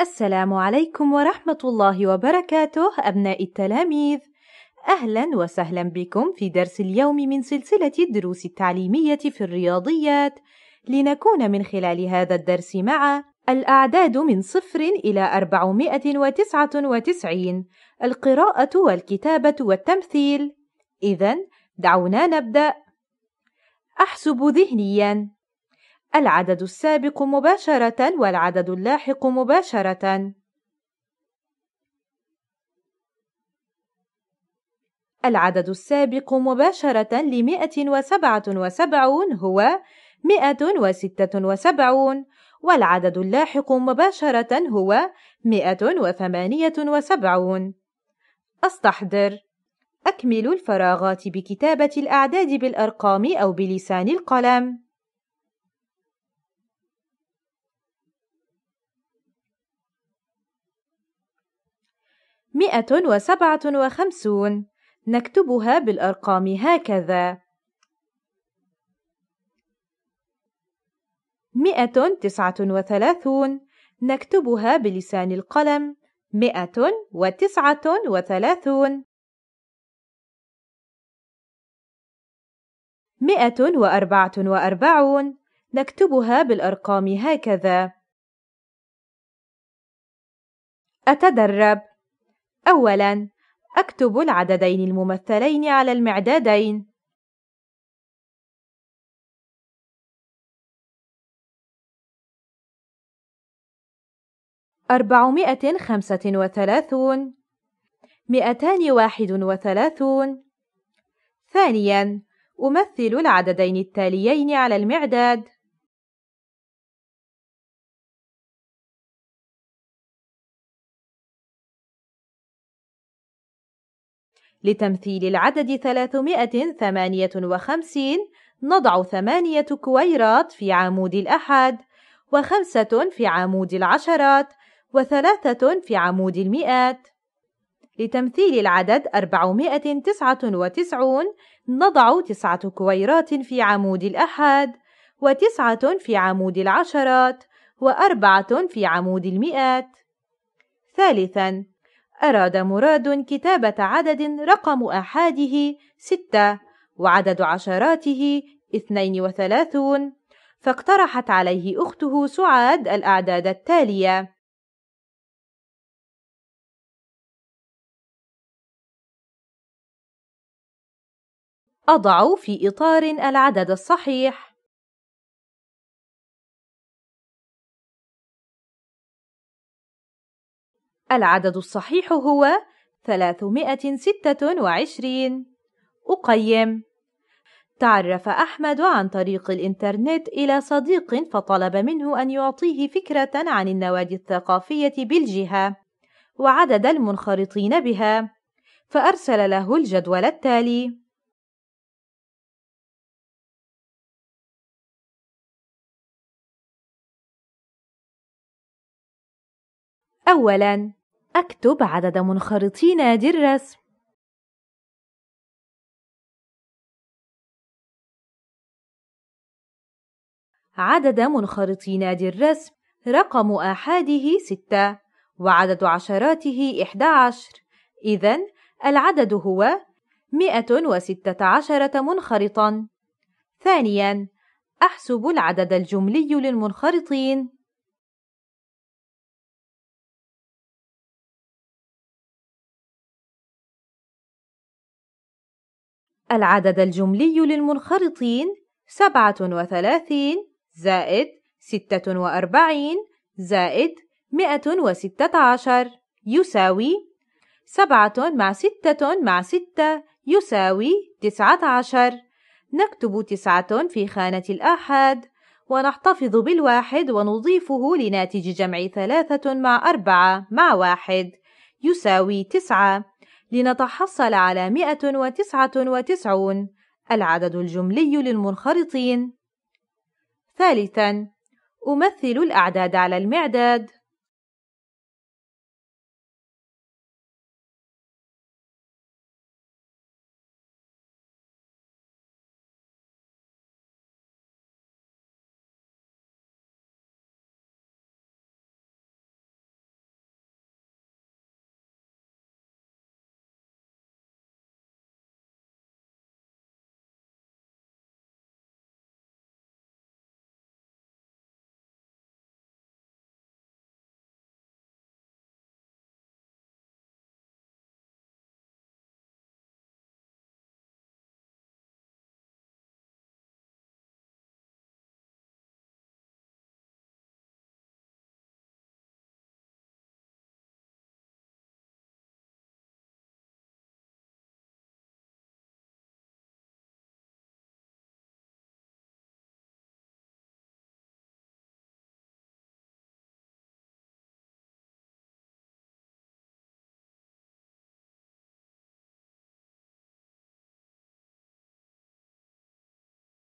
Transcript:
السلام عليكم ورحمة الله وبركاته أبناء التلاميذ أهلا وسهلا بكم في درس اليوم من سلسلة الدروس التعليمية في الرياضيات لنكون من خلال هذا الدرس مع الأعداد من صفر إلى 499 القراءة والكتابة والتمثيل إذا دعونا نبدأ أحسب ذهنيا العدد السابق مباشرة والعدد اللاحق مباشرة العدد السابق مباشرة لمئة وسبعة وسبعون هو مئة وستة وسبعون والعدد اللاحق مباشرة هو مئة وثمانية وسبعون أستحضر أكمل الفراغات بكتابة الأعداد بالأرقام أو بلسان القلم مئة وسبعة وخمسون نكتبها بالأرقام هكذا مئة تسعة وثلاثون نكتبها بلسان القلم مئة وتسعة وثلاثون مئة وأربعة وأربعون نكتبها بالأرقام هكذا أتدرب أولاً، أكتب العددين الممثلين على المعدادين. أربعمائة خمسة وثلاثون مئتان واحد وثلاثون ثانياً أمثل العددين التاليين على المعداد لتمثيل العدد 358 نضع ثمانية كويرات في عمود الأحد وخمسة في عمود العشرات وثلاثة في عمود المئات لتمثيل العدد 499 نضع تسعة كويرات في عمود الأحد وتسعة في عمود العشرات وأربعة في عمود المئات ثالثاً أراد مراد كتابة عدد رقم أحاده ستة وعدد عشراته اثنين وثلاثون فاقترحت عليه أخته سعاد الأعداد التالية أضع في إطار العدد الصحيح العدد الصحيح هو 326 أقيم تعرف أحمد عن طريق الإنترنت إلى صديق فطلب منه أن يعطيه فكرة عن النوادي الثقافية بالجهة وعدد المنخرطين بها فأرسل له الجدول التالي أولاً اكتب عدد منخرطي نادي الرسم عدد منخرطي نادي الرسم رقم آحاده ستة وعدد عشراته إحدى عشر إذا العدد هو مئة وستة عشرة منخرطا ثانيا أحسب العدد الجملي للمنخرطين العدد الجملي للمنخرطين سبعة وثلاثين زائد ستة وأربعين زائد مئة وستة عشر يساوي سبعة مع ستة مع ستة يساوي تسعة عشر نكتب تسعة في خانة الآحاد ونحتفظ بالواحد ونضيفه لناتج جمع ثلاثة مع أربعة مع واحد يساوي تسعة لنتحصل على 199 العدد الجملي للمنخرطين. ثالثاً، أمثل الأعداد على المعداد